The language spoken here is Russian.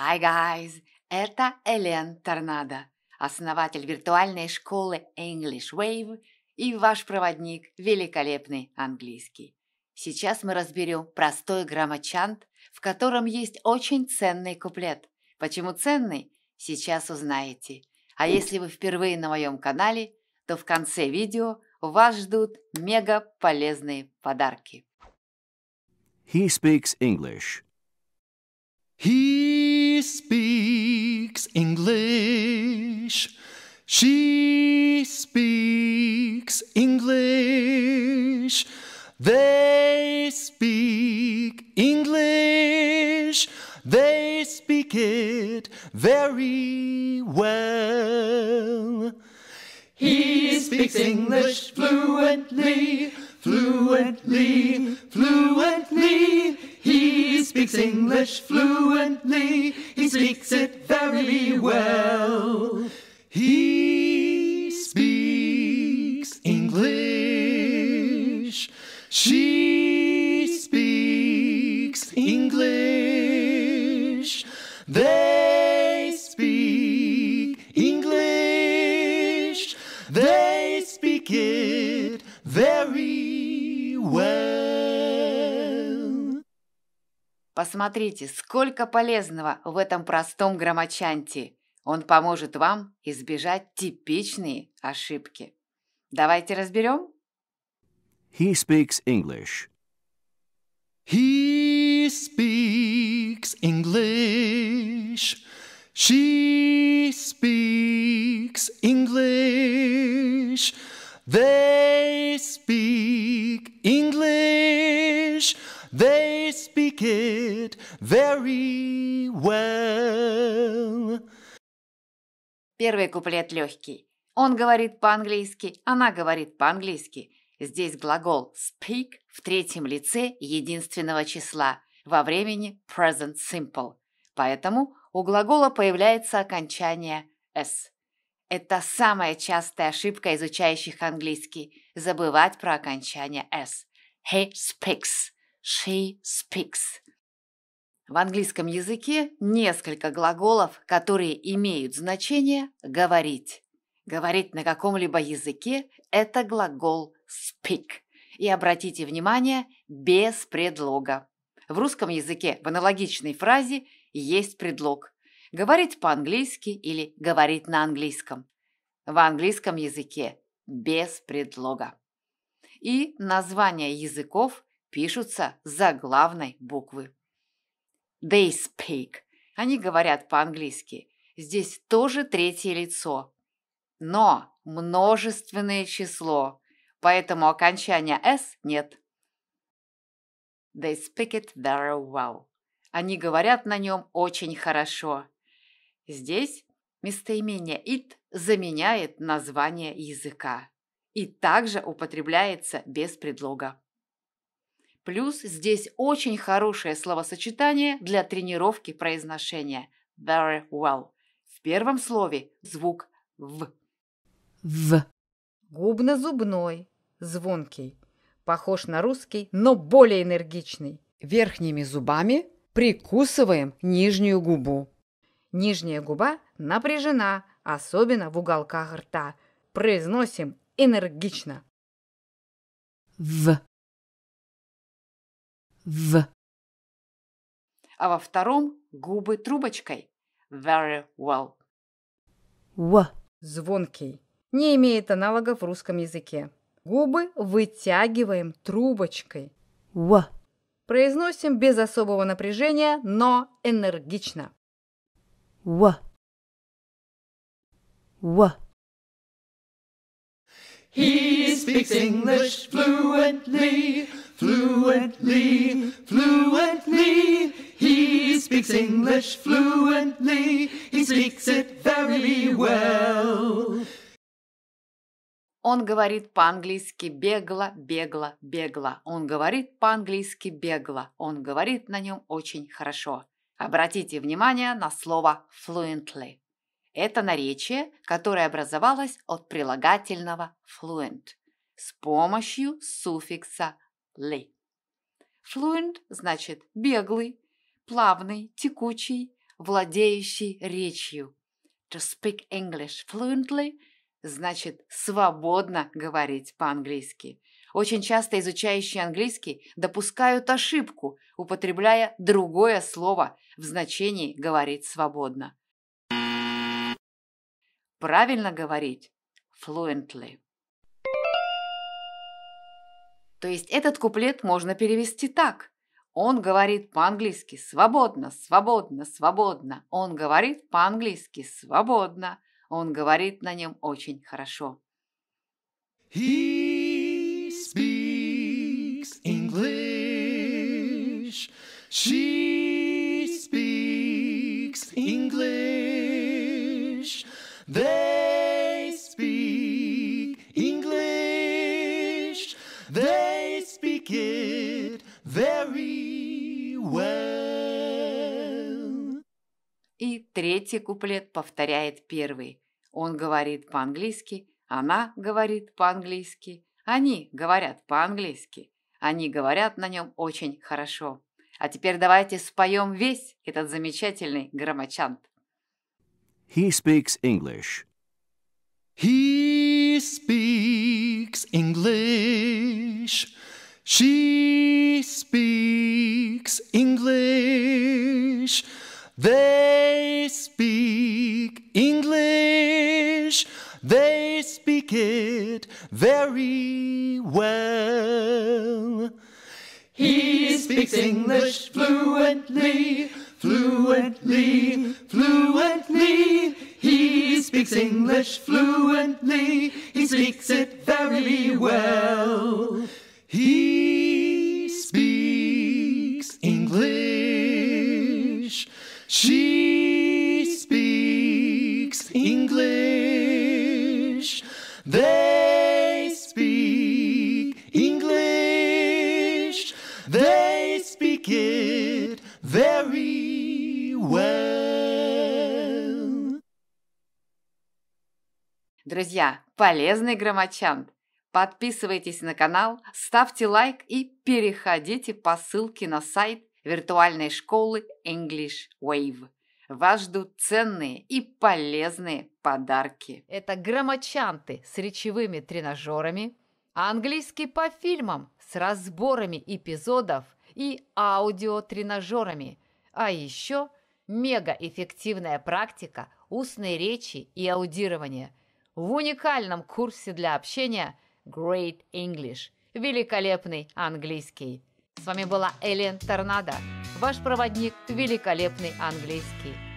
Hi, guys! Это Элен Торнадо, основатель виртуальной школы English Wave и ваш проводник великолепный английский. Сейчас мы разберем простой граммочант, в котором есть очень ценный куплет. Почему ценный? Сейчас узнаете. А если вы впервые на моем канале, то в конце видео вас ждут мега полезные подарки. He speaks English. He She speaks English. She speaks English. They speak English. They speak it very well. He speaks English fluently, fluently, fluently. He speaks English fluently, he speaks it very well. Посмотрите, сколько полезного в этом простом громочанте. Он поможет вам избежать типичные ошибки. Давайте разберем. He speaks English. He speaks English. She speaks English. They speak English. They speak it very well. Первый куплет легкий. Он говорит по-английски, она говорит по-английски. Здесь глагол speak в третьем лице единственного числа во времени present simple. Поэтому у глагола появляется окончание s. Это самая частая ошибка изучающих английский – забывать про окончание s. He speaks. She speaks. В английском языке несколько глаголов, которые имеют значение «говорить». Говорить на каком-либо языке – это глагол speak. И обратите внимание, без предлога. В русском языке в аналогичной фразе есть предлог. Говорить по-английски или говорить на английском. В английском языке без предлога. И названия языков пишутся с заглавной буквы. They speak. Они говорят по-английски. Здесь тоже третье лицо. Но множественное число, поэтому окончания «s» нет. They speak it very well. Они говорят на нем очень хорошо. Здесь местоимение «it» заменяет название языка и также употребляется без предлога. Плюс здесь очень хорошее словосочетание для тренировки произношения very well. В первом слове звук в. В. Губно-зубной, звонкий. Похож на русский, но более энергичный. Верхними зубами прикусываем нижнюю губу. Нижняя губа напряжена, особенно в уголках рта. Произносим энергично. В в. А во втором губы трубочкой. Very well. В. Звонкий. Не имеет аналога в русском языке. Губы вытягиваем трубочкой. В. Произносим без особого напряжения, но энергично. В. В. He speaks English fluently fluently, fluently. He speaks English fluently, he speaks it very well. Он говорит по-английски бегло, бегло, бегло. Он говорит по-английски бегло. Он говорит на нем очень хорошо. Обратите внимание на слово fluently. Это наречие, которое образовалось от прилагательного fluent с помощью суффикса ли. Fluent значит беглый, плавный, текучий, владеющий речью. To speak English fluently значит свободно говорить по-английски. Очень часто изучающие английский допускают ошибку, употребляя другое слово в значении «говорить свободно». Правильно говорить fluently. То есть этот куплет можно перевести так. Он говорит по-английски «свободно, свободно, свободно». Он говорит по-английски «свободно». Он говорит на нем очень хорошо. He speaks English. She speaks English. They Третий куплет повторяет первый. Он говорит по-английски, она говорит по-английски, они говорят по-английски. Они говорят на нем очень хорошо. А теперь давайте споем весь этот замечательный громочант. He speaks English. He speaks English. She speaks English. They speak English. They speak it very well. He speaks English fluently, fluently, fluently. He speaks English fluently. He speaks it very well. He They speak English. They speak it very well. Друзья, полезный громочант! Подписывайтесь на канал, ставьте лайк и переходите по ссылке на сайт виртуальной школы English Wave. Вас ждут ценные и полезные подарки. Это громочанты с речевыми тренажерами, а английский по фильмам с разборами эпизодов и аудиотренажерами, а еще мегаэффективная практика устной речи и аудирования в уникальном курсе для общения Great English – великолепный английский. С вами была Элен Торнадо, ваш проводник в великолепный английский.